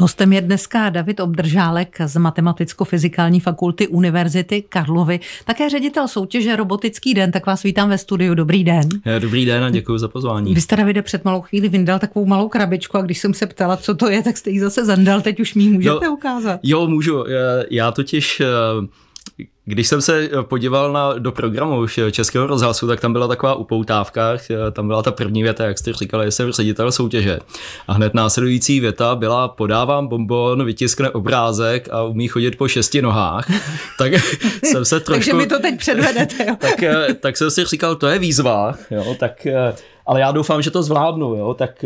Hostem je dneska David Obdržálek z Matematicko-fyzikální fakulty Univerzity Karlovy, také ředitel soutěže Robotický den, tak vás vítám ve studiu. Dobrý den. Eh, dobrý den a děkuji za pozvání. Vy jste, Davide, před malou chvíli vyndal takovou malou krabičku a když jsem se ptala, co to je, tak jste ji zase zandal, teď už mi no, můžete no, ukázat. Jo, můžu. Eh, já totiž eh, když jsem se eh, podíval na, do programu už eh, Českého rozhlasu, tak tam byla taková upoutávka, eh, tam byla ta první věta, jak jste říkali, jsem ředitel soutěže. A hned následující věta byla, podávám bonbon, vytiskne obrázek a umí chodit po šesti nohách. Tak jsem se trošku... Takže mi to teď předvedete. Jo. tak, tak jsem si říkal, to je výzva, jo, tak, ale já doufám, že to zvládnu, jo, tak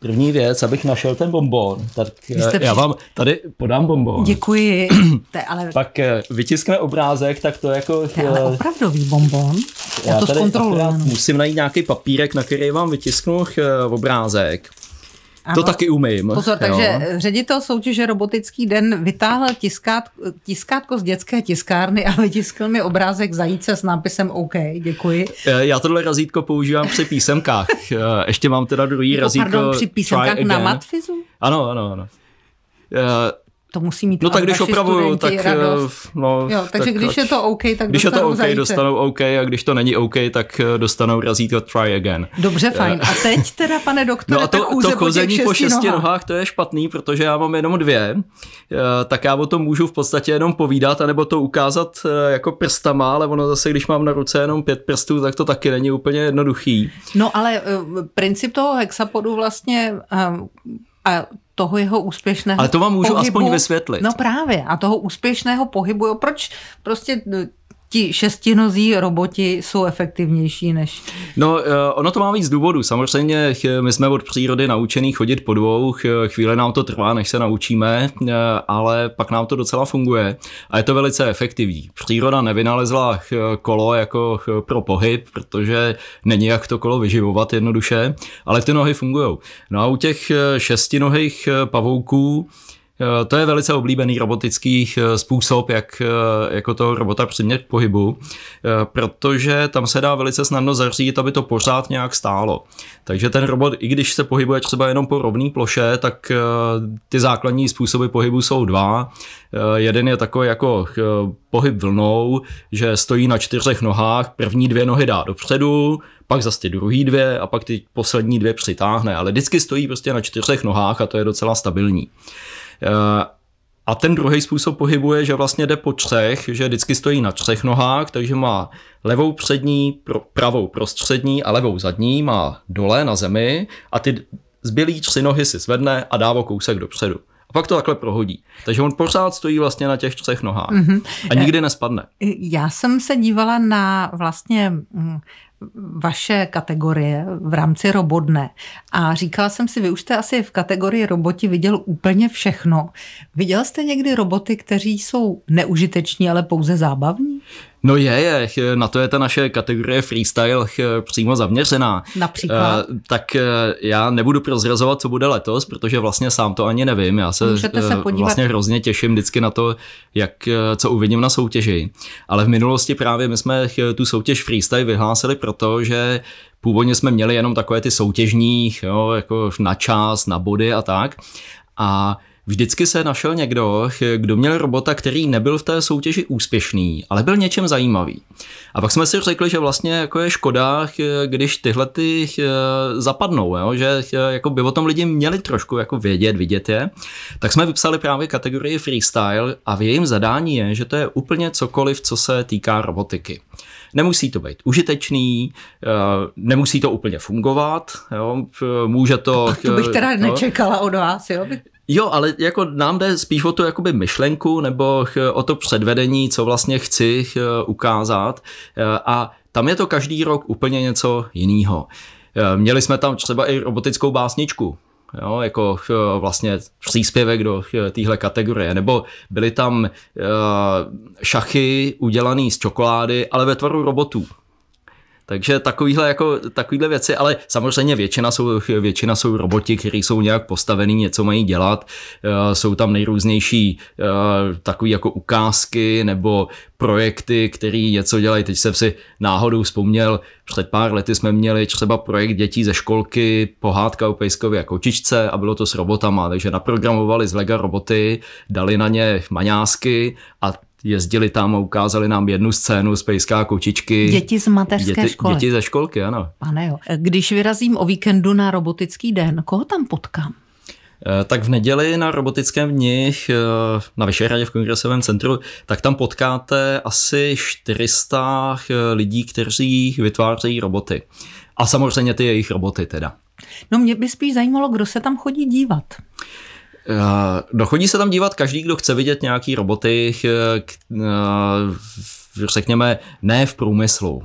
První věc, abych našel ten bonbon, tak jste eh, já vám tady podám bonbon. Děkuji. Te, ale... Pak eh, vytiskne obrázek, tak to jako... Te, ale eh, opravdový bonbon? Já, já to tady musím najít nějaký papírek, na který vám vytisknu obrázek. Ano. To taky umím. Pozor, jo. Eh, ředitel soutěže Robotický den vytáhl tiskát, tiskátko z dětské tiskárny a vytiskl mi obrázek zajíce s nápisem OK, děkuji. Eh, já tohle razítko používám při písemkách. Eh, ještě mám teda druhý no, razítko. Pardon, při písemkách na matfizu? Ano, ano, ano to musí mít No tak když opravuju, tak... Radost. Eh, no, jo, takže tak, když je to OK, tak Když je to OK, zajíce. dostanou OK a když to není OK, tak eh, dostanou razítko try again. Dobře, fajn. Eh. A teď teda, pane doktore, no a to, tak to chození po po šesti nohách. nohách, to je špatný, protože já mám jenom dvě, tak já o tom můžu v podstatě jenom povídat, anebo to ukázat jako prstama, ale ono zase, když mám na ruce jenom pět prstů, tak to taky není úplně jednoduchý. No ale princip toho hexapodu vlastně a toho jeho úspěšného Ale to vám můžu pohybu. aspoň vysvětlit. No právě, a toho úspěšného pohybu, jo, proč prostě no, ti šestinozí roboti jsou efektivnější než... No, eh, ono to má víc důvodů. Samozřejmě eh, my jsme od přírody naučený chodit po dvou, eh, chvíle nám to trvá, než se naučíme, ale pak nám to docela funguje a je to velice efektivní. Příroda nevynalezla kolo jako pro pohyb, protože není jak to kolo vyživovat jednoduše, ale ty nohy fungují. No a u těch šestinohých pavouků Eh, to je velice oblíbený robotický eh, způsob, jak eh, jako toho robota přimět k pohybu, protože tam se dá velice snadno zařídit, aby to pořád nějak stálo. Takže ten robot, i když se pohybuje třeba jenom po rovné ploše, tak ty základní způsoby pohybu jsou dva. Jeden je takový jako pohyb vlnou, že stojí na čtyřech nohách, první dvě nohy dá dopředu, pak zase ty druhý dvě a pak ty poslední dvě přitáhne, ale vždycky stojí prostě na čtyřech nohách a to je docela stabilní. Eh, a ten druhý způsob pohybu je, že vlastně jde po třech, že vždycky stojí na třech nohách, takže má levou přední, pravou prostřední a levou zadní, má dole na zemi a ty zbylý tři nohy si zvedne a dává kousek dopředu. A pak to takhle prohodí. Takže on pořád stojí vlastně na těch třech nohách mm-hmm. a nikdy nespadne. Já jsem se dívala na vlastně mm, vaše kategorie v rámci robotné. A říkala jsem si, vy už jste asi v kategorii roboti viděl úplně všechno. Viděl jste někdy roboty, kteří jsou neužiteční, ale pouze zábavní? No je, je, na to je ta naše kategorie freestyle přímo zaměřená. Například? E, tak eh, já nebudu prozrazovat, co bude letos, protože vlastně sám to ani nevím. Já se, se eh, vlastně hrozně těším vždycky na to, jak, co uvidím na soutěži. Ale v minulosti právě my jsme tu soutěž freestyle vyhlásili proto, že původně jsme měli jenom takové ty soutěžní, jo, jako na čas, na body a tak. A Vždycky se našel někdo, kdo měl robota, který nebyl v té soutěži úspěšný, ale byl něčem zajímavý. A pak jsme si řekli, že vlastně jako je škoda, když tyhle ty zapadnou, jo? že jako by o tom lidi měli trošku jako vědět, vidět je. Tak jsme vypsali právě kategorii freestyle a v jejím zadání je, že to je úplně cokoliv, co se týká robotiky. Nemusí to být užitečný, eh, nemusí to úplně fungovat, jo? může to... Tak to bych teda nečekala od vás, jo? Jo, ale jako nám jde spíš o tu jakoby myšlenku nebo o to předvedení, co vlastně chci ukázat e, a tam je to každý rok úplně něco jiného. E, měli jsme tam třeba i robotickou básničku, jo, jako vlastně příspěvek do téhle kategorie. Nebo byly tam e, šachy udělané z čokolády, ale ve tvaru robotů. Takže takovýhle, jako, takovýhle věci, ale samozřejmě většina jsou, většina jsou roboti, kteří jsou nějak postavený, něco mají dělat. Eh, jsou tam nejrůznější eh, takové jako ukázky nebo projekty, které něco dělají. Teď jsem si náhodou vzpomněl, před pár lety jsme měli třeba projekt dětí ze školky, pohádka o pejskově a kočičce a bylo to s robotama, takže naprogramovali z Lega roboty, dali na ně maňásky a jezdili tam a ukázali nám jednu scénu z Pejská kočičky. Děti z mateřské děti, školy. Děti ze školky, ano. Pane jo. Když vyrazím o víkendu na robotický den, koho tam potkám? Eh, tak v neděli na robotickém dni eh, na Vyšehradě v kongresovém centru, tak tam potkáte asi 400 eh, lidí, kteří vytvářejí roboty. A samozřejmě ty jejich roboty teda. No mě by spíš zajímalo, kdo se tam chodí dívat. Eh, dochodí se tam dívat každý, kdo chce vidět nějaký roboty, eh, eh, řekněme, ne v průmyslu.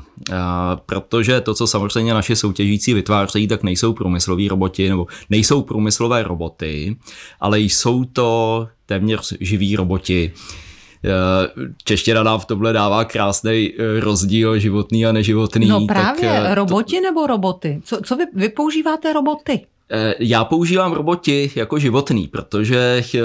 Protože to, co samozřejmě naše soutěžící vytvářejí, tak nejsou průmysloví roboti nebo nejsou průmyslové roboty, ale jsou to téměř živí roboti. Čeština nám v tomhle dává krásný rozdíl životný a neživotný. No právě, tak, roboti to... nebo roboty? Co, co vy, vy používáte roboty? Eh, já používám roboti jako životný, protože eh,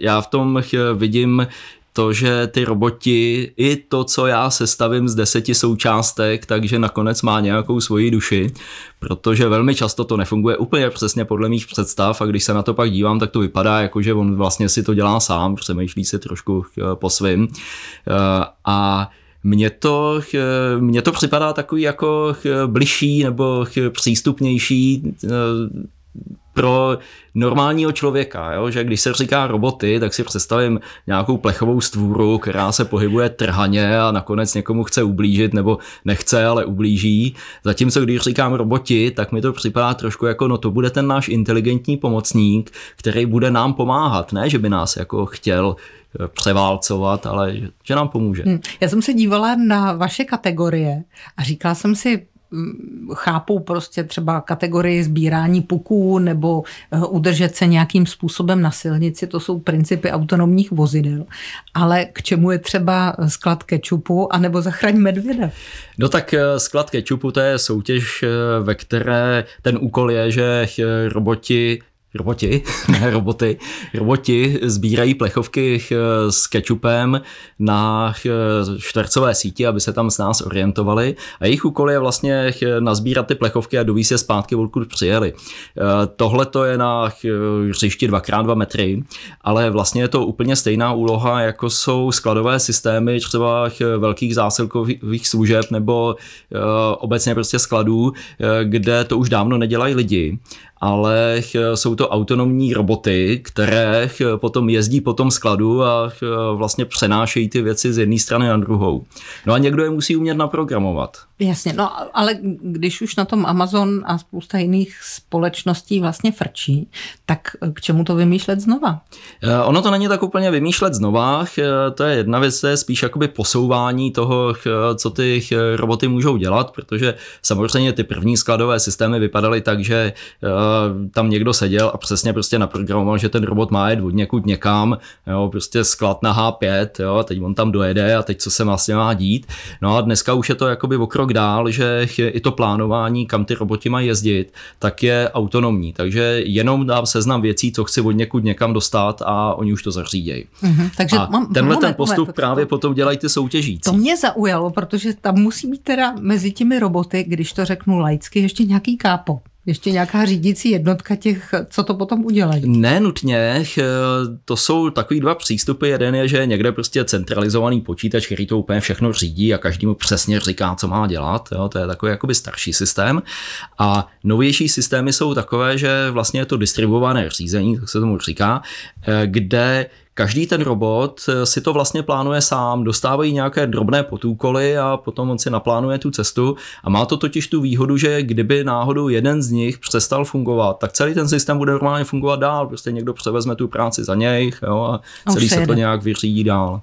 já v tom eh, vidím to, že ty roboti, i to, co já sestavím z deseti součástek, takže nakonec má nějakou svoji duši, protože velmi často to nefunguje úplně přesně podle mých představ a když se na to pak dívám, tak to vypadá jako, že on vlastně si to dělá sám, přemýšlí si trošku po svým a mně to, mně to připadá takový jako bližší nebo přístupnější pro normálního člověka, jo? že když se říká roboty, tak si představím nějakou plechovou stvůru, která se pohybuje trhaně a nakonec někomu chce ublížit nebo nechce, ale ublíží. Zatímco když říkám roboti, tak mi to připadá trošku jako, no to bude ten náš inteligentní pomocník, který bude nám pomáhat, ne, že by nás jako chtěl eh, převálcovat, ale že nám pomůže. Hmm. Já jsem se dívala na vaše kategorie a říkala jsem si, Mm, chápou prostě třeba kategorii sbírání puků nebo eh, udržet se nějakým způsobem na silnici, to jsou principy autonomních vozidel. Ale k čemu je třeba sklad kečupu nebo zachraň medvěda? No tak eh, sklad kečupu to je soutěž, eh, ve které ten úkol je, že roboti roboti, ne roboty, roboti sbírají plechovky eh, s kečupem na eh, čtvercové síti, aby se tam s nás orientovali a jejich úkol je vlastně eh, nazbírat ty plechovky a dovíz je zpátky, odkud přijeli. Tohle to je na hřišti 2x2 metry, ale vlastně je to úplně stejná úloha, jako jsou skladové systémy třeba velkých zásilkových služeb nebo obecně prostě skladů, kde to už dávno nedělají lidi ale jsou to autonomní roboty, které potom jezdí po tom skladu a vlastně přenášejí ty věci z jedné strany na druhou. No a někdo je musí umět naprogramovat. Jasně, no ale když už na tom Amazon a spousta jiných společností vlastně frčí, tak k čemu to vymýšlet znova? Eh, ono to není tak úplně vymýšlet znova, eh, to je jedna věc, to je spíš jakoby posouvání toho, eh, co ty roboty můžou dělat, protože samozřejmě ty první skladové systémy vypadaly tak, že tam někdo seděl a přesně prostě naprogramoval, že ten robot má jet od někud někam, jo, prostě sklad na H5, jo, teď on tam dojede a teď co se vlastně má dít. No a dneska už je to jakoby okrok krok dál, že i to plánování, kam ty roboti mají jezdit, tak je autonomní. Takže jenom dám seznam věcí, co chci od někud někam dostat a oni už to zařídějí. Mm-hmm. Takže a mám, tenhle moment, ten postup moment, právě potom dělají ty soutěžící. To mě zaujalo, protože tam musí být teda mezi těmi roboty, když to řeknu laicky, ještě nějaký kápo ještě nějaká řídící jednotka těch, co to potom udělají? Ne nutně, eh, to jsou takový dva přístupy. Jeden je, že někde prostě centralizovaný počítač, který to úplně všechno řídí a každému přesně říká, co má dělat. Jo, to je takový jakoby starší systém. A novější systémy jsou takové, že vlastně je to distribuované řízení, tak se tomu říká, eh, kde každý ten robot eh, si to vlastně plánuje sám, dostávají nějaké drobné potůkoly a potom on si naplánuje tu cestu a má to totiž tu výhodu, že kdyby náhodou jeden z nich přestal fungovat, tak celý ten systém bude normálně fungovat dál, prostě někdo převezme tu práci za něj jo, a celý se to nějak vyřídí dál.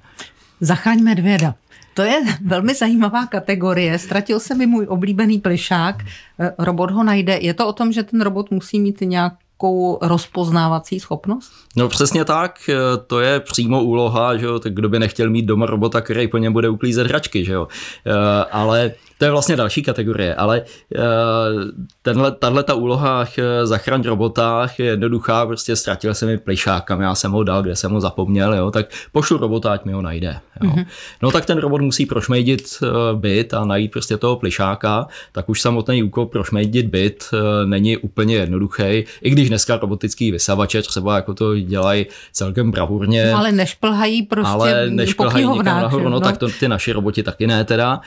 Zachraň dvěda, To je velmi zajímavá kategorie. Ztratil se mi můj oblíbený plišák, eh, robot ho najde. Je to o tom, že ten robot musí mít nějak nějakou rozpoznávací schopnost? No přesně tak, e, to je přímo úloha, že jo, tak kdo by nechtěl mít doma robota, který po něm bude uklízet hračky, že jo. E, ale to je vlastně další kategorie, ale eh, tenhle, tahle ta úloha eh, zachraň robotách je jednoduchá, prostě ztratil se mi kam já jsem ho dal, kde jsem ho zapomněl, jo, tak pošlu robota, ať mi ho najde. Jo. Mm-hmm. No tak ten robot musí prošmejdit eh, byt a najít prostě toho plišáka, tak už samotný úkol prošmejdit byt není úplně jednoduchý, i když dneska robotický vysavače třeba jako to dělají celkem bravurně. No, ale nešplhají prostě ale nešplhají nikam nahoru, no, no, tak no. to ty naši roboti taky ne teda,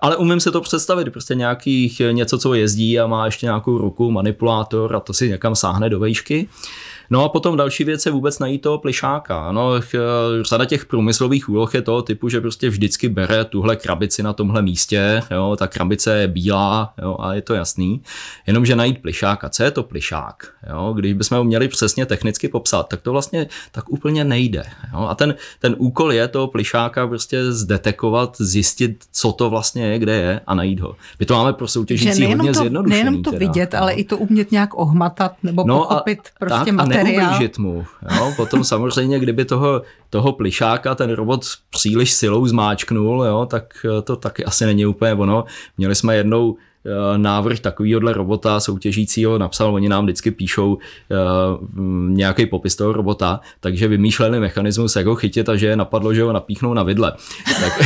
ale umím si to představit, prostě nějakých, eh, něco, co jezdí a má ještě nějakou ruku, manipulátor a to si někam sáhne do vejšky. No a potom další věc je vůbec najít toho plišáka. No, eh, řada těch průmyslových úloh je toho typu, že prostě vždycky bere tuhle krabici na tomhle místě, jo, ta krabice je bílá jo, a je to jasný. Jenomže najít plišáka, co je to plišák? Jo, když bychom ho měli přesně technicky popsat, tak to vlastně tak úplně nejde. Jo. A ten, ten úkol je toho plišáka prostě zdetekovat, zjistit, co to vlastně je, kde je a najít ho. My to máme pro soutěžící hodně to, zjednodušený. Nejenom to teda, vidět, no. ale i to umět nějak ohmatat nebo no pochopit a, prostě tak, materiál. neublížit mu. Jo? Potom samozřejmě, kdyby toho, toho plišáka ten robot příliš silou zmáčknul, jo? tak eh, to taky asi není úplně ono. Měli jsme jednou Eh, návrh takovýhohle robota soutěžícího napsal, oni nám vždycky píšou eh, nějaký popis toho robota, takže vymýšlený mechanismus, jak ho chytit a že je napadlo, že ho napíchnou na vidle. Tak,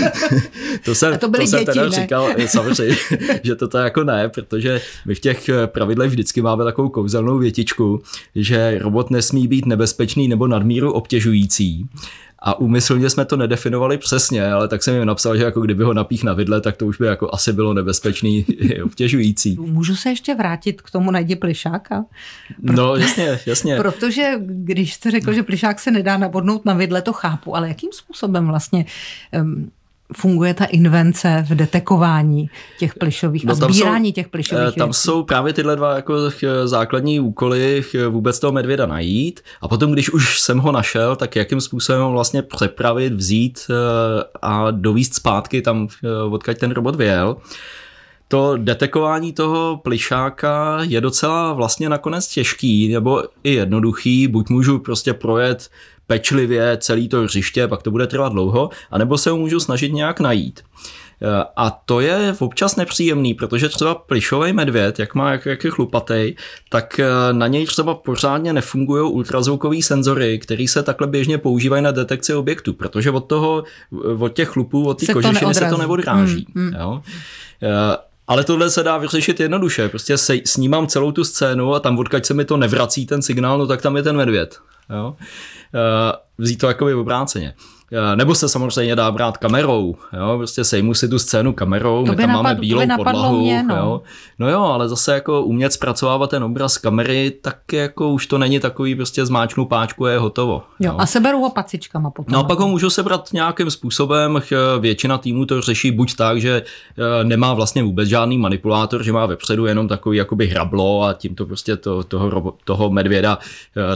to jsem, a to, byly to jsem děti, teda ne? říkal eh, samozřejmě, že to tak jako ne, protože my v těch pravidlech vždycky máme takovou kouzelnou větičku, že robot nesmí být nebezpečný nebo nadmíru obtěžující. A úmyslně jsme to nedefinovali přesně, ale tak jsem jim napsal, že jako kdyby ho napích na vidle, tak to už by jako asi bylo nebezpečný, obtěžující. Můžu se ještě vrátit k tomu najdi plišáka? Proto, no jasně, jasně. Protože když jste řekl, že plišák se nedá nabodnout na vidle, to chápu, ale jakým způsobem vlastně um, funguje ta invence v detekování těch plišových no, a sbírání jsou, těch eh, plišových Tam jsou právě tyhle dva jako eh, základní úkoly eh, vůbec toho medvěda najít a potom, když už jsem ho našel, tak jakým způsobem ho vlastně přepravit, vzít a dovíst zpátky tam, odkud ten robot vyjel. To detekování toho plišáka je docela vlastně nakonec těžký, nebo i jednoduchý, buď můžu prostě projet pečlivě celý to hřiště, pak to bude trvat dlouho, anebo se ho můžu snažit nějak najít. E, a to je občas nepříjemný, protože třeba plišový medvěd, jak má jak, jak je chlupatej, tak e, na něj třeba pořádně nefungují ultrazvukové senzory, které se takhle běžně používají na detekci objektu, protože od toho, e, od těch chlupů, od té kožešiny se to neodráží. Hmm, hmm. Jo? Ale tohle se dá vyřešit jednoduše. Prostě se, snímám celou tu scénu a tam, odkaď se mi to nevrací ten signál, no tak tam je ten medvěd. Jo? Eh, vzít to jakoby obráceně. Eh, nebo se samozřejmě dá brát kamerou, jo? prostě sejmu si tu scénu kamerou, to my tam napad, máme bílou podlahu. Mě, no. Jo? no jo, ale zase jako umět zpracovávat ten obraz kamery, tak jako už to není takový prostě zmáčknu páčku a je hotovo. Jo, jo. a seberu ho pacičkama potom. No a no. pak ho můžu sebrat nějakým způsobem, eh, většina týmů to řeší buď tak, že nemá vlastně vůbec žádný manipulátor, že má vepředu jenom takový jakoby hrablo a tím to prostě to, toho, toho medvěda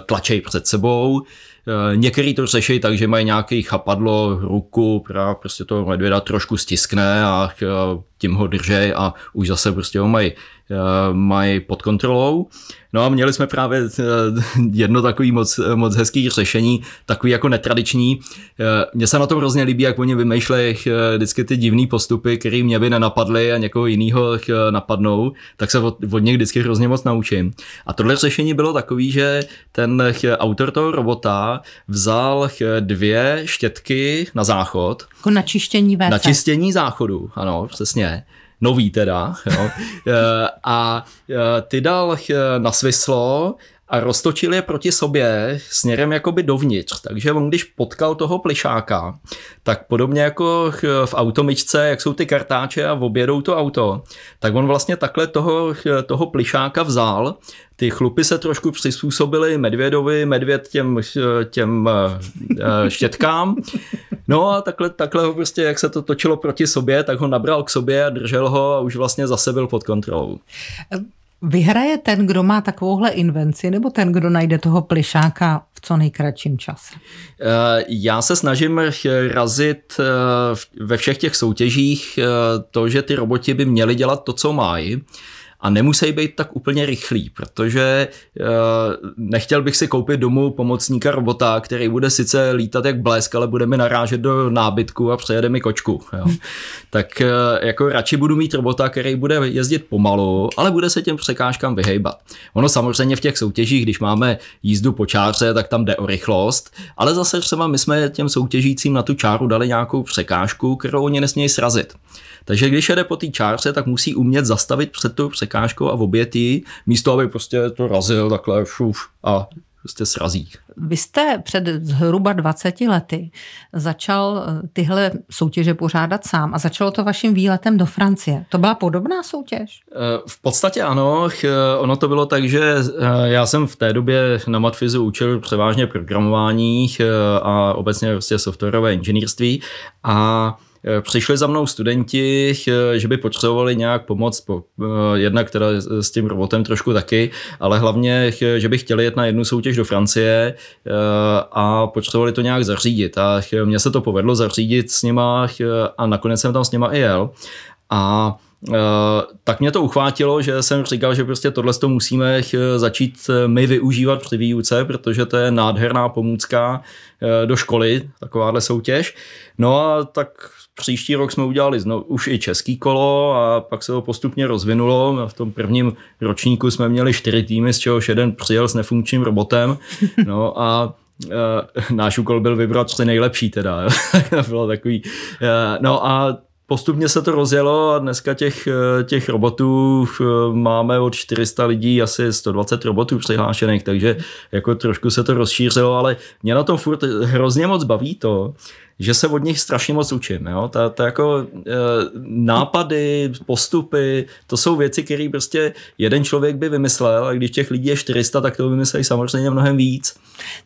tlačej před sebou, Eh, některý to řeší tak, že mají nějaký chapadlo, ruku, která prostě toho medvěda trošku stiskne a eh, tím ho drží a už zase prostě ho mají Eh, mají pod kontrolou. No a měli jsme právě eh, jedno takové moc, moc hezké řešení, takový jako netradiční. Eh, mně se na tom hrozně líbí, jak oni vymýšlejí vždycky ty divné postupy, které mě by nenapadly a někoho jiného napadnou, tak se od, od nich vždycky hrozně moc naučím. A tohle řešení bylo takový, že ten autor toho robota vzal dvě štětky na záchod. Jako na čištění WC. Na čištění záchodu, ano, přesně nový teda, jo. Eh, a eh, ty dal eh, na svislo a roztočil je proti sobě směrem jakoby dovnitř. Takže on když potkal toho plišáka, tak podobně jako v automičce, jak jsou ty kartáče a objedou to auto, tak on vlastně takhle toho, toho plišáka vzal. Ty chlupy se trošku přizpůsobily medvědovi, medvěd těm, těm štětkám. No a takhle, takhle ho prostě, jak se to točilo proti sobě, tak ho nabral k sobě a držel ho a už vlastně zase byl pod kontrolou. Vyhraje ten, kdo má takovouhle invenci, nebo ten, kdo najde toho plišáka v co nejkratším čase? Eh, já se snažím razit eh, ve všech těch soutěžích eh, to, že ty roboti by měli dělat to, co mají a nemusí být tak úplně rychlí, protože eh, nechtěl bych si koupit domů pomocníka robota, který bude sice lítat jak blesk, ale bude mi narážet do nábytku a přejede mi kočku. Jo. tak eh, jako radši budu mít robota, který bude jezdit pomalu, ale bude se těm překážkám vyhejbat. Ono samozřejmě v těch soutěžích, když máme jízdu po čáře, tak tam jde o rychlost, ale zase třeba my jsme těm soutěžícím na tu čáru dali nějakou překážku, kterou oni nesmějí srazit. Takže když jede po té čárce, tak musí umět zastavit před tou překážkou a obět ji, místo aby prostě to razil takhle šuf a prostě srazí. Vy jste před zhruba 20 lety začal eh, tyhle soutěže pořádat sám a začalo to vaším výletem do Francie. To byla podobná soutěž? Eh, v podstatě ano. Eh, ono to bylo tak, že já jsem v té době na Matfizu učil převážně programování a obecně prostě softwarové inženýrství a Eh, přišli za mnou studenti, eh, že by potřebovali nějak pomoc, eh, jednak teda s tím robotem trošku taky, ale hlavně, že by chtěli jet na jednu soutěž do Francie a potřebovali to nějak zařídit. A mně se to povedlo zařídit s nima a nakonec jsem tam s nima i jel. A tak mě to uchvátilo, že jsem říkal, že prostě tohle to musíme začít my využívat při výuce, protože to je nádherná pomůcka do školy, takováhle soutěž. No a tak Příští rok jsme udělali znovu už i český kolo a pak se ho postupně rozvinulo. V tom prvním ročníku jsme měli čtyři týmy, z čehož jeden přijel s nefunkčním robotem. No a eh, náš úkol byl vybrat tři nejlepší teda. Bylo takový... Eh, no a postupně se to rozjelo a dneska těch, eh, těch robotů máme od 400 lidí, asi 120 robotů přihlášených, takže jako trošku se to rozšířilo, ale mě na tom furt hrozně moc baví to, že se od nich strašně moc učím. Jo? Ta, ta jako e, nápady, postupy, to jsou věci, které prostě jeden člověk by vymyslel a když těch lidí je 400, tak to vymyslejí samozřejmě mnohem víc.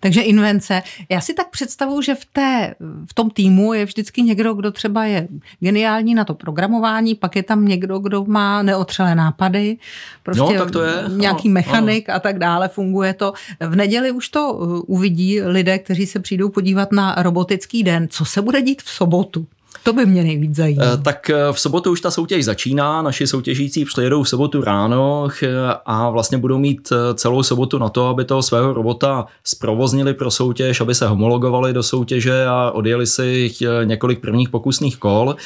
Takže invence. Já si tak představuju, že v, té, v tom týmu je vždycky někdo, kdo třeba je geniální na to programování, pak je tam někdo, kdo má neotřelé nápady, prostě no, tak to je. nějaký ano, mechanik ano. a tak dále, funguje to. V neděli už to eh, uvidí lidé, kteří se přijdou podívat na robotický den. Co se bude dít v sobotu. To by mě nejvíc zajímalo. Eh, tak eh, v sobotu už ta soutěž začíná, naši soutěžící přijedou v sobotu ráno eh, a vlastně budou mít celou sobotu na to, aby toho svého robota zprovoznili pro soutěž, aby se homologovali do soutěže a odjeli si několik prvních pokusných kol,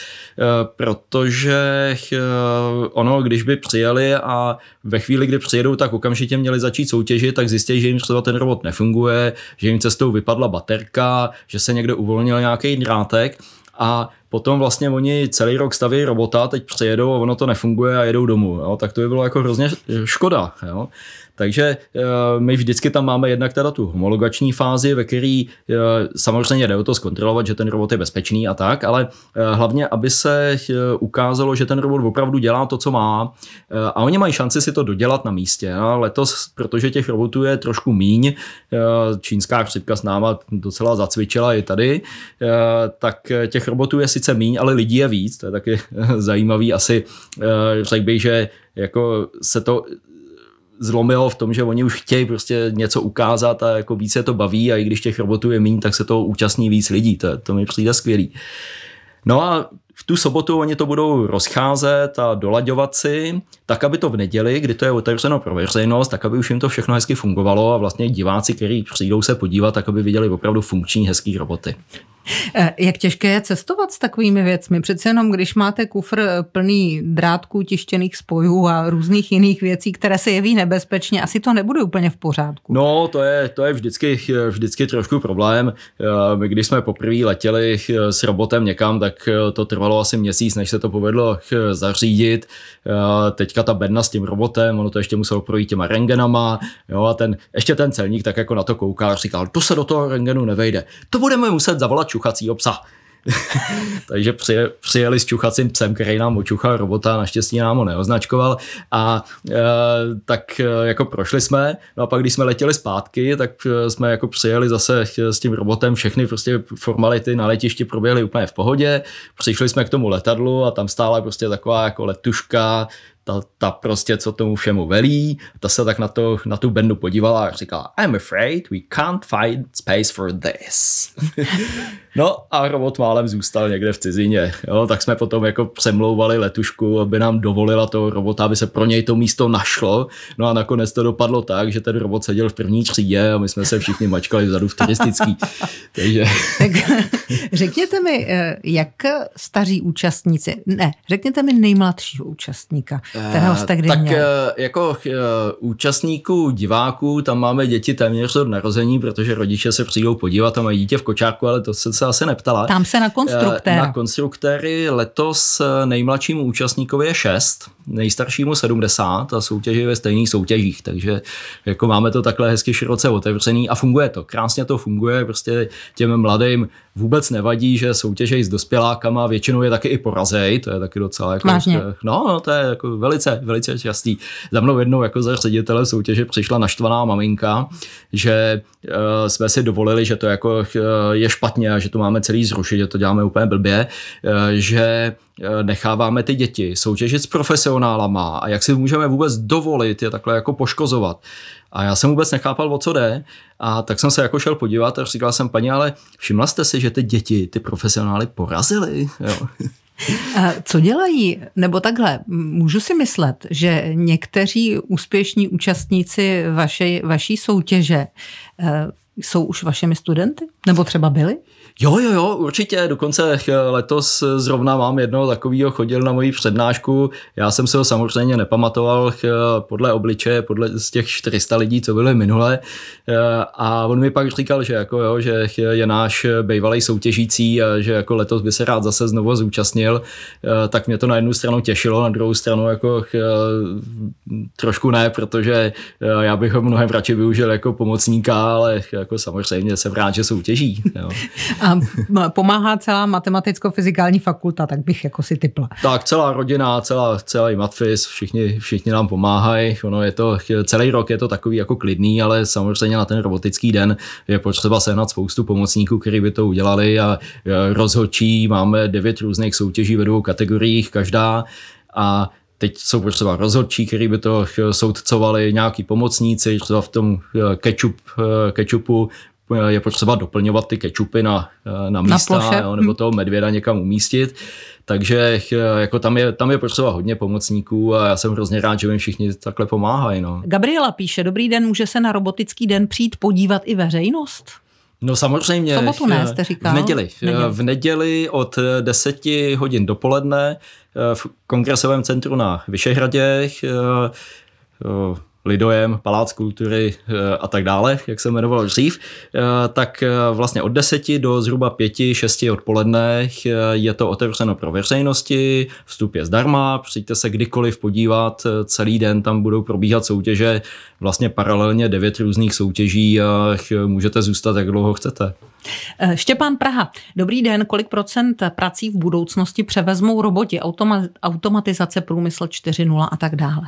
protože ono, když by přijeli a ve chvíli, kdy přijedou, tak okamžitě měli začít soutěžit, tak zjistí, že jim třeba ten robot nefunguje, že jim cestou vypadla baterka, že se někde uvolnil nějaký drátek a potom vlastně oni celý rok staví robota, teď přejedou a ono to nefunguje a jedou domů. Jo? Tak to by bylo jako hrozně škoda. Jo? Takže eh, my vždycky tam máme jednak teda tu homologační fázi, ve které eh, samozřejmě jde o to zkontrolovat, že ten robot je bezpečný a tak, ale eh, hlavně, aby se ukázalo, že ten robot opravdu dělá to, co má. A oni mají šanci si to dodělat na místě. A letos, protože těch robotů je trošku míň, čínská chřipka s náma docela zacvičila i tady, tak těch robotů je si sice méně, ale lidí je víc, to je taky zajímavý. Asi eh, řekl bych, že jako se to zlomilo v tom, že oni už chtějí prostě něco ukázat a jako víc je to baví a i když těch robotů je méně, tak se to účastní víc lidí. To, to mi přijde skvělý. No a v tu sobotu oni to budou rozcházet a dolaďovat si, tak aby to v neděli, kdy to je otevřeno pro veřejnost, tak aby už jim to všechno hezky fungovalo a vlastně diváci, kteří přijdou se podívat, tak aby viděli opravdu funkční hezký roboty. Eh, jak těžké je cestovat s takovými věcmi? Přece jenom, když máte kufr eh, plný drátků, tištěných spojů a různých jiných věcí, které se jeví nebezpečně, asi to nebude úplně v pořádku. No, to je, to je vždycky, vždycky trošku problém. Eh, my, když jsme poprvé letěli s robotem někam, tak to trvalo asi měsíc, než se to povedlo zařídit. Teďka ta bedna s tím robotem, ono to ještě muselo projít těma rengenama, jo, a ten, ještě ten celník tak jako na to kouká a říkal, to se do toho rengenu nevejde. To budeme muset zavolat čuchací obsa. Takže přijeli s čuchacím psem, který nám očuchal robota, naštěstí nám ho neoznačkoval a e, tak e, jako prošli jsme, no a pak když jsme letěli zpátky, tak e, jsme jako přijeli zase s tím robotem, všechny prostě formality na letišti proběhly úplně v pohodě, přišli jsme k tomu letadlu a tam stála prostě taková jako letuška, ta, ta prostě, co tomu všemu velí, ta se tak na, to, na tu bendu podívala a říkala, I'm afraid we can't find space for this. no a robot málem zůstal někde v cizině. Jo, tak jsme potom jako přemlouvali letušku, aby nám dovolila toho robota, aby se pro něj to místo našlo. No a nakonec to dopadlo tak, že ten robot seděl v první třídě a my jsme se všichni mačkali vzadu v turistický. Takže... tak řekněte mi, eh, jak staří účastníci, ne, řekněte mi nejmladšího účastníka, eh, kterého jste kdy Tak měl. Eh, jako eh, účastníků, diváků, tam máme děti téměř od narození, protože rodiče se přijdou podívat a mají dítě v kočárku, ale to se, se asi neptala. Tam se na eh, konstruktér. Na konstruktéry letos nejmladšímu účastníkovi je šest nejstaršímu 70 a soutěží ve stejných soutěžích. Takže jako máme to takhle hezky široce otevřený a funguje to. Krásně to funguje, prostě těm mladým vůbec nevadí, že soutěžejí s dospělákama, většinou je taky i porazej, to je taky docela jako... Vážně. No, no, to je jako velice, velice častý. Za mnou jednou jako za ředitele soutěže přišla naštvaná maminka, že uh, jsme si dovolili, že to jako uh, je špatně a že to máme celý zrušit, že to děláme úplně blbě, uh, že Eh, necháváme ty děti soutěžit s profesionálama a jak si můžeme vůbec dovolit je takhle jako poškozovat. A já jsem vůbec nechápal, o co jde, a tak jsem se jako šel podívat a říkal jsem, paní, ale všimla jste si, že ty děti, ty profesionály porazili? Jo. A co dělají? Nebo takhle, můžu si myslet, že někteří úspěšní účastníci vaše, vaší soutěže eh, jsou už vašimi studenty? Nebo třeba byli? Jo, jo, jo, určitě. Dokonce eh, letos eh, zrovna mám jednoho takového, chodil na moji přednášku. Já jsem se ho samozřejmě nepamatoval eh, podle obličeje, podle z těch 400 lidí, co byly minule. A on mi pak říkal, že, jako, jo, že je náš bývalý soutěžící a že jako letos by se rád zase znovu zúčastnil. Tak mě to na jednu stranu těšilo, na druhou stranu jako trošku ne, protože já bych ho mnohem radši využil jako pomocníka, ale jako samozřejmě jsem rád, že soutěží. Jo. A nám pomáhá celá matematicko-fyzikální fakulta, tak bych jako si typla. Tak celá rodina, celá, celý matfis, všichni, všichni nám pomáhají. Ono je to, celý rok je to takový jako klidný, ale samozřejmě na ten robotický den je potřeba sehnat spoustu pomocníků, kteří by to udělali a rozhodčí. Máme devět různých soutěží ve dvou kategoriích, každá a Teď jsou třeba rozhodčí, kteří by to soudcovali, nějaký pomocníci, třeba v tom e, kečup, e, kečupu, je potřeba doplňovat ty kečupy na, eh, na místa, na jo, nebo hm. toho medvěda někam umístit. Takže eh, jako tam, je, tam je potřeba hodně pomocníků a já jsem hrozně rád, že mi všichni takhle pomáhají. No. Gabriela píše, dobrý den, může se na robotický den přijít podívat i veřejnost? No samozřejmě. V sobotu ne, eh, jste říkal. V neděli. neděli. V neděli od 10 hodin dopoledne v kongresovém centru na Vyšehradě Lidojem, Palác kultury eh, a tak dále, jak se jmenovalo dřív, eh, tak eh, vlastně od 10 do zhruba 5, 6 odpoledne je to otevřeno pro veřejnosti, vstup je zdarma, přijďte se kdykoliv podívat, celý den tam budou probíhat soutěže, vlastně paralelně devět různých soutěží a můžete zůstat, jak dlouho chcete. Štěpán Praha, dobrý den. Kolik procent prací v budoucnosti převezmou roboti, automatizace, průmysl 4.0 a tak dále?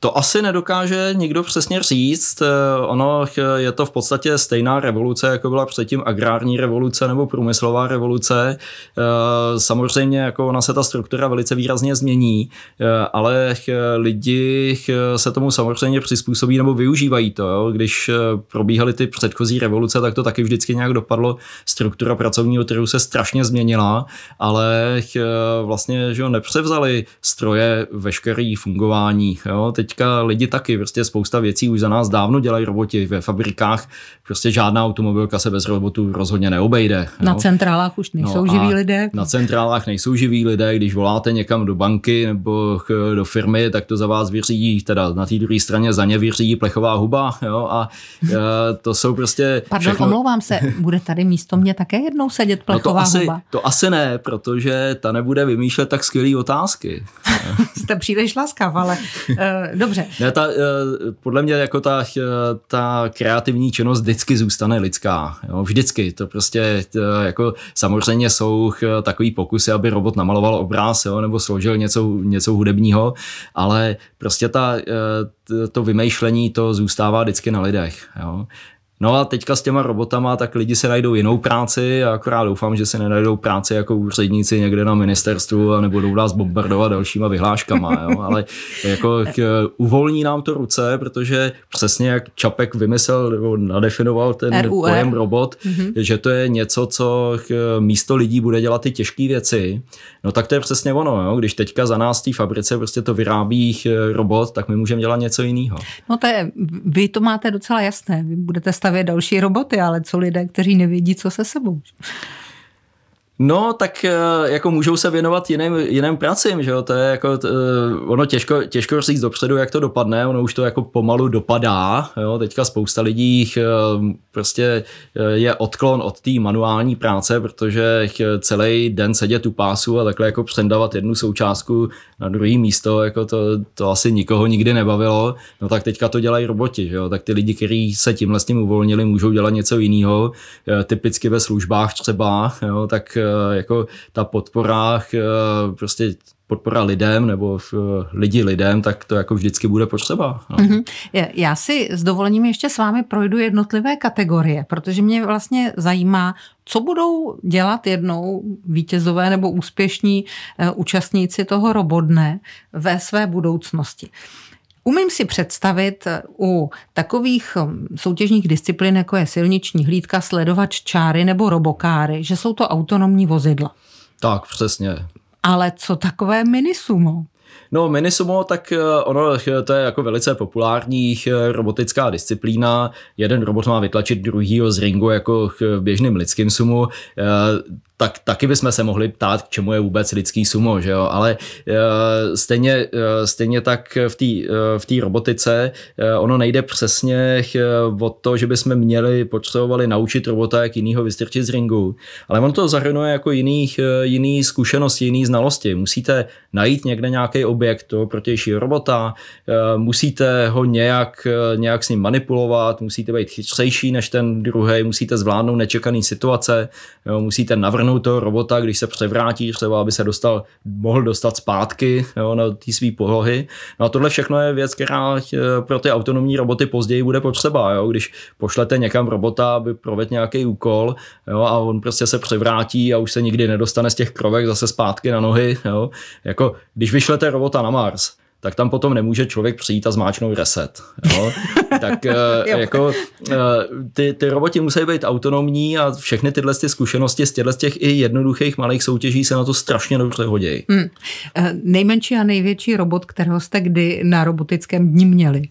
To asi nedokáže nikdo přesně říct. Eh, ono je to v podstatě stejná revoluce, jako byla předtím agrární revoluce nebo průmyslová revoluce. Eh, samozřejmě jako ona se ta struktura velice výrazně změní, eh, ale lidi se tomu samozřejmě přizpůsobí nebo využívají to. Jo? Když probíhaly ty předchozí revoluce, tak to taky vždycky nějak dopadlo. Struktura pracovního trhu se strašně změnila, ale vlastně že nepřevzali stroje veškerý fungování. Jo? Jo? Teďka lidi taky, prostě spousta věcí už za nás dávno dělají roboti ve fabrikách, prostě žádná automobilka se bez robotu rozhodně neobejde. Na centrálách už no nejsou no živí lidé. Na centrálách nejsou živí lidé, když voláte někam do banky nebo do firmy, tak to za vás vyřídí, teda na té druhé straně za ně vyřídí plechová huba jo? a e, to jsou prostě... Pardon, všechno... omlouvám se, bude tady místo mě také jednou sedět plechová no to asi, huba? To asi ne, protože ta nebude vymýšlet tak skvělé otázky. Jste příliš laskav, ale Eh, dobře. Ne, ta, eh, podle mě jako ta, eh, ta kreativní činnost vždycky zůstane lidská. Jo? Vždycky. To prostě jako samozřejmě jsou takový pokusy, aby robot namaloval obráz jo? nebo složil něco, něco hudebního, ale prostě ta, to vymýšlení to zůstává vždycky na lidech. Jo? No a teďka s těma robotama, tak lidi se najdou jinou práci a akorát doufám, že se nenajdou práci jako úředníci někde na ministerstvu a nebudou nás bombardovat dalšíma vyhláškama, jo? ale jako k, eh, uvolní nám to ruce, protože přesně jak Čapek vymyslel nebo nadefinoval ten e. pojem robot, mm-hmm. že to je něco, co k, eh, místo lidí bude dělat ty těžké věci, no tak to je přesně ono, jo? když teďka za nás té fabrice prostě to vyrábí eh, robot, tak my můžeme dělat něco jiného. No to je, vy to máte docela jasné, vy budete stavět další roboty, ale co lidé, kteří nevědí, co se sebou. No, tak eh, jako můžou se věnovat jiným, jiným pracím, že jo, to je jako, to, eh, ono těžko, těžko říct dopředu, jak to dopadne, ono už to jako pomalu dopadá, jo, teďka spousta lidí eh, prostě je odklon od té manuální práce, protože celý den sedět u pásu a takhle jako přendavat jednu součástku na druhý místo, jako to, to asi nikoho nikdy nebavilo, no tak teďka to dělají roboti, že jo, tak ty lidi, kteří se tímhle s tím uvolnili, můžou dělat něco jiného, typicky ve službách třeba, jo, tak Eh, jako ta podporách, eh, prostě podpora lidem nebo eh, lidi lidem, tak to jako vždycky bude potřeba. No. Mm-hmm. Já si s dovolením ještě s vámi projdu jednotlivé kategorie, protože mě vlastně zajímá, co budou dělat jednou vítězové nebo úspěšní účastníci toho robodne ve své budoucnosti. Umím si představit eh, u takových hm, soutěžních disciplín, jako je silniční hlídka, sledovač čáry nebo robokáry, že jsou to autonomní vozidla. Tak, přesně. Ale co takové minisumo? No, minisumo, tak eh, ono, eh, to je jako velice populární robotická disciplína. Jeden robot má vytlačit druhýho z ringu jako běžným lidským sumu tak taky bychom se mohli ptát, k čemu je vůbec lidský sumo, že jo? ale e, stejně, e, stejně tak v té e, v robotice e, ono nejde přesně o to, že bychom měli, potřebovali naučit robota, jak jinýho vystrčit z ringu, ale on to zahrnuje jako jiných, jiný zkušenosti, jiný znalosti. Musíte najít někde nějaký objekt toho protějšího robota, e, musíte ho nějak, nějak s ním manipulovat, musíte být chytřejší než ten druhý, musíte zvládnout nečekaný situace, jo, musíte navrhnout navrhnout toho robota, když se převrátí, třeba aby se dostal, mohl dostat zpátky jo, na té své polohy. No a tohle všechno je věc, která eh, pro ty autonomní roboty později bude potřeba. Jo? Když pošlete někam robota, aby provedl nějaký úkol jo, a on prostě se převrátí a už se nikdy nedostane z těch krovek zase zpátky na nohy. Jo? Jako když vyšlete robota na Mars, tak tam potom nemůže člověk přijít a zmáčknout reset. Jo? tak eh, jo. jako eh, ty, ty roboti musí být autonomní a všechny tyhle ty zkušenosti z těchto těch i jednoduchých malých soutěží se na to strašně dobře hodí. Hmm. Eh, nejmenší a největší robot, kterého jste kdy na robotickém dní měli?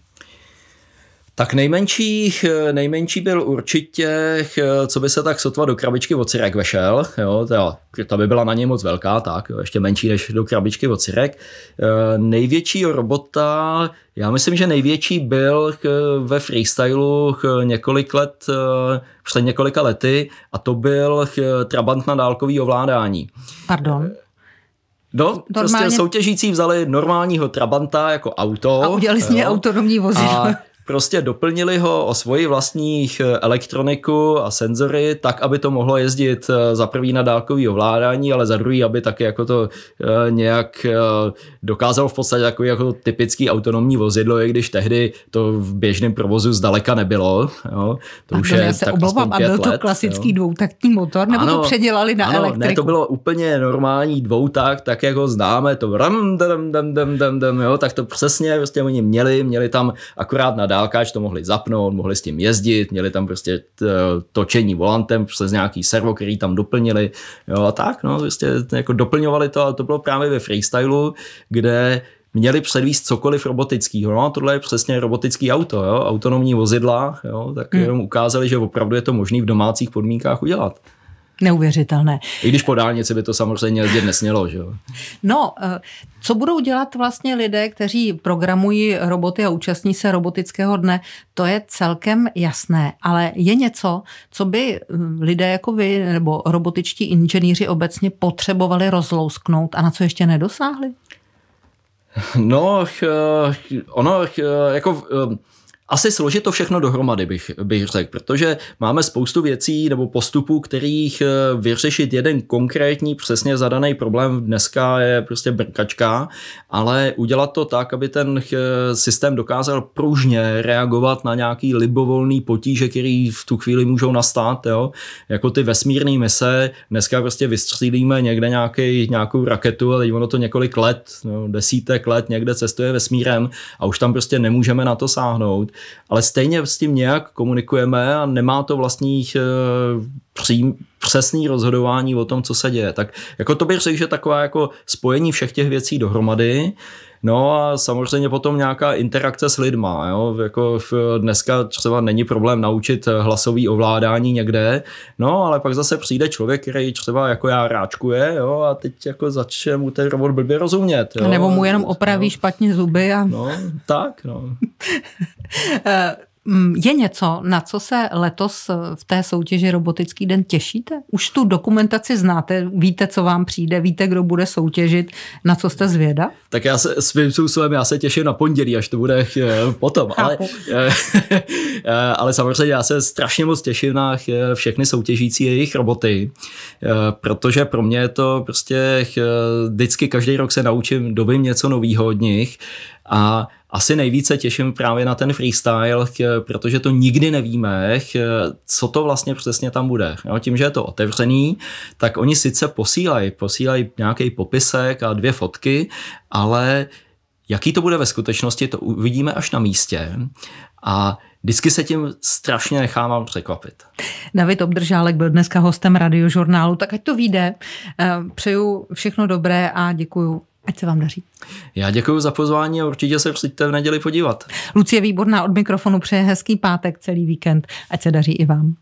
Tak nejmenších, eh, nejmenší byl určitě, eh, co by se tak sotva do krabičky od syrek vešel, jo, ta, ta by byla na něj moc velká, tak, jo, ještě menší než do krabičky od syrek. Eh, největší robota, já myslím, že největší byl ve freestylu několik let, před několika lety, a to byl Trabant na dálkový ovládání. Pardon. No, normálně... prostě soutěžící vzali normálního Trabanta jako auto. A udělali z něj autonomní vozidlo. Prostě doplnili ho o svoji vlastní eh, elektroniku a senzory tak, aby to mohlo jezdit eh, za prvý na dálkový ovládání, ale za druhý, aby taky jako to eh, nějak dokázalo v podstatě takový jako typický autonomní vozidlo, i když tehdy to v běžném provozu zdaleka nebylo. Jo. To a už je já se tak obavám, a byl to let, klasický jo. dvoutaktní motor, nebo ano, to předělali na ano, elektriku? Ne, to bylo úplně normální dvoutakt, tak jako známe, to ram, dam, dam, dam, dam, dam, jo, tak to přesně prostě oni měli, měli tam akorát na dálkáč to mohli zapnout, mohli s tím jezdit, měli tam prostě točení volantem přes nějaký servo, který tam doplnili, jo a tak, no, prostě jako doplňovali to a to bylo právě ve freestylu, kde měli předvíst cokoliv robotického. No, tohle je přesně robotický auto, jo? autonomní vozidla, jo? tak hmm. jenom ukázali, že opravdu je to možné v domácích podmínkách udělat. Neuvěřitelné. I když po dálnici by to samozřejmě jezdit nesmělo, že jo? No, eh, co budou dělat vlastně lidé, kteří programují roboty a účastní se robotického dne, to je celkem jasné, ale je něco, co by eh, lidé jako vy nebo robotičtí inženýři obecně potřebovali rozlousknout a na co ještě nedosáhli? No, eh, ono, jako asi složit to všechno dohromady, bych, bych řekl, protože máme spoustu věcí nebo postupů, kterých eh, vyřešit jeden konkrétní, přesně zadaný problém dneska je prostě brkačka, ale udělat to tak, aby ten eh, systém dokázal pružně reagovat na nějaký libovolný potíže, který v tu chvíli můžou nastat, jo? jako ty vesmírné mise, dneska prostě vystřílíme někde nějaký, nějakou raketu ale ono to několik let, no, desítek let někde cestuje vesmírem a už tam prostě nemůžeme na to sáhnout ale stejně s tím nějak komunikujeme a nemá to vlastních eh, přím, přesný rozhodování o tom, co se děje. Tak jako to bych řekl, že taková jako spojení všech těch věcí dohromady, uh, No a samozřejmě potom nějaká interakce s lidma. Jo? Jako dneska třeba není problém naučit hlasový ovládání někde, no ale pak zase přijde člověk, který třeba jako já ráčkuje jo? a teď jako začne mu ten robot blbě rozumět. Jo? Nebo mu jenom no. opraví no. špatně zuby. A... No, tak, no. Mm, je něco, na co se letos eh, v té soutěži Robotický den těšíte? Už tu dokumentaci znáte, víte, co vám přijde, víte, kdo bude soutěžit, na co jste zvěda? Tak já se, svým způsobem já se těším na pondělí, až to bude eh, potom, ale, eh, ale samozřejmě já se strašně moc těším na všechny soutěžící jejich roboty, protože pro mě je to prostě vždycky každý rok se naučím, dovím něco nového od nich a asi nejvíce těším právě na ten freestyle, protože to nikdy nevíme, co to vlastně přesně tam bude. Jo, tím, že je to otevřený, tak oni sice posílají, posílají nějaký popisek a dvě fotky, ale jaký to bude ve skutečnosti, to uvidíme až na místě. A Vždycky se tím strašně nechávám překvapit. David Obdržálek byl dneska hostem radiožurnálu, tak ať to vyjde. Eh, přeju všechno dobré a děkuju. Ať se vám daří. Já děkuji za pozvání a určitě se přijďte v neděli podívat. Lucie Výborná od mikrofonu přeje hezký pátek celý víkend. Ať se daří i vám.